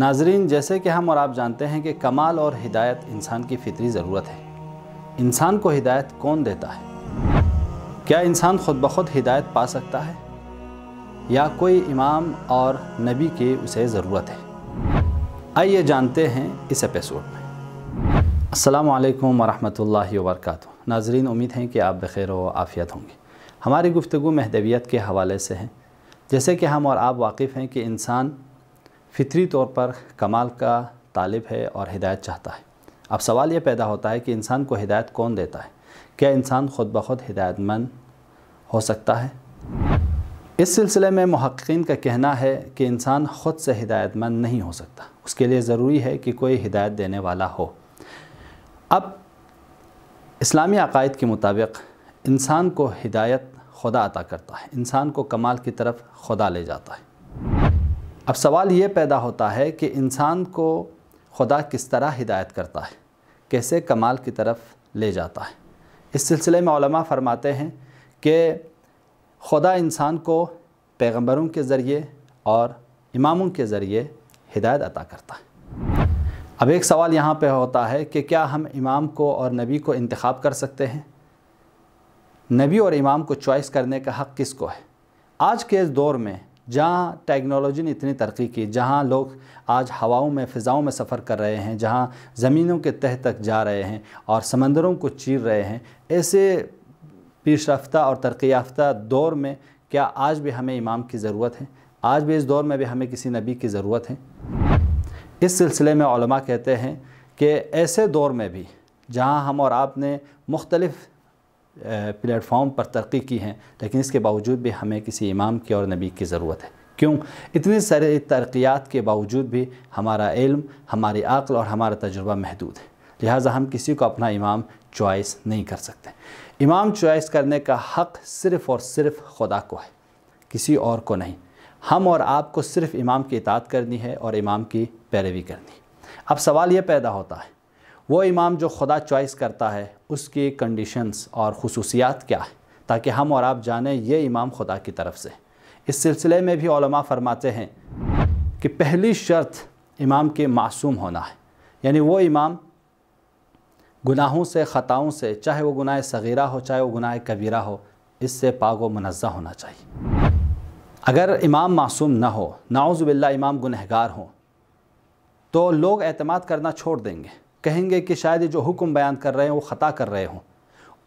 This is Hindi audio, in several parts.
नाजरीन जैसे कि हम और आप जानते हैं कि कमाल और हिदायत इंसान की फितरी ज़रूरत है इंसान को हिदायत कौन देता है क्या इंसान खुद ब खुद हिदायत पा सकता है या कोई इमाम और नबी के उसे ज़रूरत है आइए जानते हैं इस एपिसोड में असलकम वरहमल वर्क नाजरीन उम्मीद हैं कि आप बखैर व आफ़ियत होंगे हमारी गुफ्तु महदवियत के हवाले से है जैसे कि हम और आप वाकिफ़ हैं कि इंसान फितरी तौर पर कमाल का तालिब है और हिदायत चाहता है अब सवाल ये पैदा होता है कि इंसान को हिदायत कौन देता है क्या इंसान खुद ब खुद हिदायतमंद हो सकता है इस सिलसिले में महक्न का कहना है कि इंसान ख़ुद से हिदायतमंद नहीं हो सकता उसके लिए ज़रूरी है कि कोई हिदायत देने वाला हो अब इस्लामी अकायद के मुताबिक इंसान को हिदायत खुदा अता करता है इंसान को कमाल की तरफ खुदा ले जाता है अब सवाल ये पैदा होता है कि इंसान को खुदा किस तरह हिदायत करता है कैसे कमाल की तरफ ले जाता है इस सिलसिले में फ़रमाते हैं कि खुदा इंसान को पैगंबरों के ज़रिए और इमामों के ज़रिए हिदायत अता करता है अब एक सवाल यहाँ पे होता है कि क्या हम इमाम को और नबी को इंतखब कर सकते हैं नबी और इमाम को चॉइस करने का हक़ किसको है आज के इस दौर में जहाँ टेक्नोलॉजी ने इतनी तरक्की की जहाँ लोग आज हवाओं में फ़िज़ाओं में सफ़र कर रहे हैं जहाँ ज़मीनों के तह तक जा रहे हैं और समंदरों को चीर रहे हैं ऐसे पेश रफ्ता और तरक्की याफ्ता दौर में क्या आज भी हमें इमाम की ज़रूरत है आज भी इस दौर में भी हमें किसी नबी की ज़रूरत है इस सिलसिले में कहते हैं कि ऐसे दौर में भी जहाँ हम और आपने मुख्तलिफ़ प्लेटफॉर्म पर तरक्की की है लेकिन इसके बावजूद भी हमें किसी इमाम की और नबी की ज़रूरत है क्यों इतनी सारी तरक्यात के बावजूद भी हमारा इल्म हमारी अक्ल और हमारा तजुर्बा महदूद है लिहाजा हम किसी को अपना इमाम चॉइस नहीं कर सकते इमाम चॉइस करने का हक़ सिर्फ़ और सिर्फ़ खुदा को है किसी और को नहीं हम और आप को सिर्फ़ इमाम की इतात करनी है और इमाम की पैरवी करनी अब सवाल यह पैदा होता है वो इमाम जो खुदा चॉइस करता है उसकी कंडीशंस और खसूसियात क्या है ताकि हम और आप जानें ये इमाम खुदा की तरफ से इस सिलसिले में भी फरमाते हैं कि पहली शर्त इमाम के मासूम होना है यानी वो इमाम गुनाहों से ख़ताओं से चाहे वो गुनाह सगीरा हो चाहे वो गुनाह कबीरा हो इससे पागो मुनज़ा होना चाहिए अगर इमाम मासूम ना हो नाउज़बिल्ला इमाम गुनहगार हो तो लोग अतमाद करना छोड़ देंगे कहेंगे कि शायद जो हुक्म बयान कर रहे हैं वो ख़ता कर रहे हों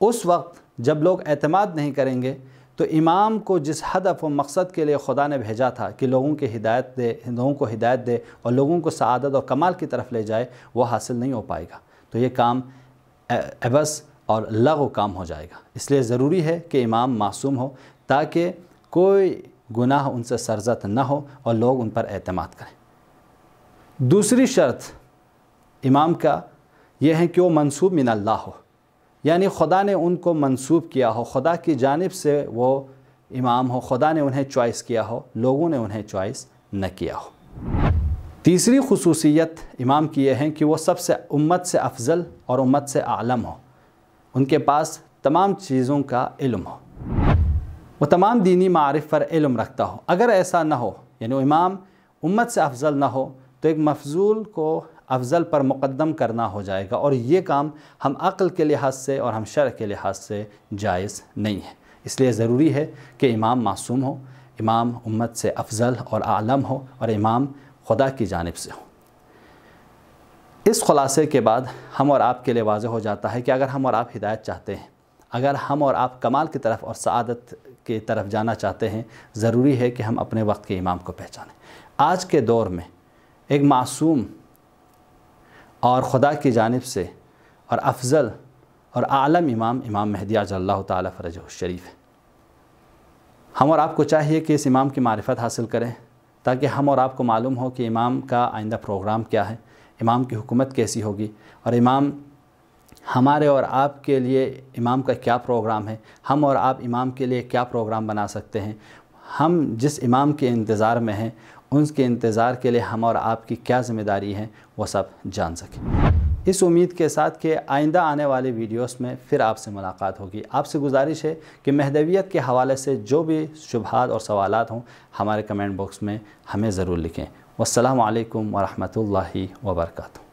उस वक्त जब लोग अतमाद नहीं करेंगे तो इमाम को जिस हदफ व मकसद के लिए खुदा ने भेजा था कि लोगों की हिदायत दे लोगों को हिदायत दे और लोगों को सदत और कमाल की तरफ ले जाए वह हासिल नहीं हो पाएगा तो ये काम एबस और लग काम हो जाएगा इसलिए ज़रूरी है कि इमाम मासूम हो ताकि कोई गुनाह उनसे सरजत न हो और लोग उन पर अतमाद करें दूसरी शर्त इमाम का यह है कि वो मनसूब मिन अल्लाह हो यानी खुदा ने उनको मनसूब किया हो खुदा की जानब से वो इमाम हो खुदा ने उन्हें चॉइस किया हो लोगों ने उन्हें चॉइस न किया हो तीसरी खसूसियत इमाम की यह है कि वो सबसे उम्मत से अफजल और उम्मत से आलम हो उनके पास तमाम चीज़ों का इल्म हो वो तमाम दीनी मारफ़ पर इल्म रखता हो अगर ऐसा ना हो यानी इमाम उम्मत से अफजल ना हो तो एक मफजूल को अफजल पर मुकदम करना हो जाएगा और ये काम हम अक़ल के लिहाज से और हम शर के लिहाज से जायज़ नहीं है इसलिए ज़रूरी है कि इमाम मासूम हो इमाम उम्मत से अफजल और आलम हो और इमाम खुदा की जानब से हो इस खुलासे के बाद हम और आप के लिए वाज हो जाता है कि अगर हम और आप हिदायत चाहते हैं अगर हम और आप कमाल की तरफ और सदत की तरफ जाना चाहते हैं ज़रूरी है कि हम अपने वक्त के इमाम को पहचानें आज के दौर में एक मासूम और ख़ुदा की जानब से और अफजल और आलम इमाम इमाम महदी अजल्ला तरज शरीफ है हम और आपको चाहिए कि इस इमाम की मारफत हासिल करें ताकि हम और आपको मालूम हो कि इमाम का आइंदा प्रोग्राम क्या है इमाम की हुकूमत कैसी होगी और इमाम हमारे और आप के लिए इमाम का क्या प्रोग्राम है हम और आप इमाम के लिए क्या प्रोग्राम बना सकते हैं हम जिस इमाम के इंतज़ार में हैं उनके इंतज़ार के लिए हम और आपकी क्या ज़िम्मेदारी है वो सब जान सकें इस उम्मीद के साथ कि आइंदा आने वाले वीडियोस में फिर आपसे मुलाकात होगी आपसे गुजारिश है कि महदवियत के हवाले से जो भी शुभात और सवालत हों हमारे कमेंट बॉक्स में हमें ज़रूर लिखें वालकम वरहमल वर्का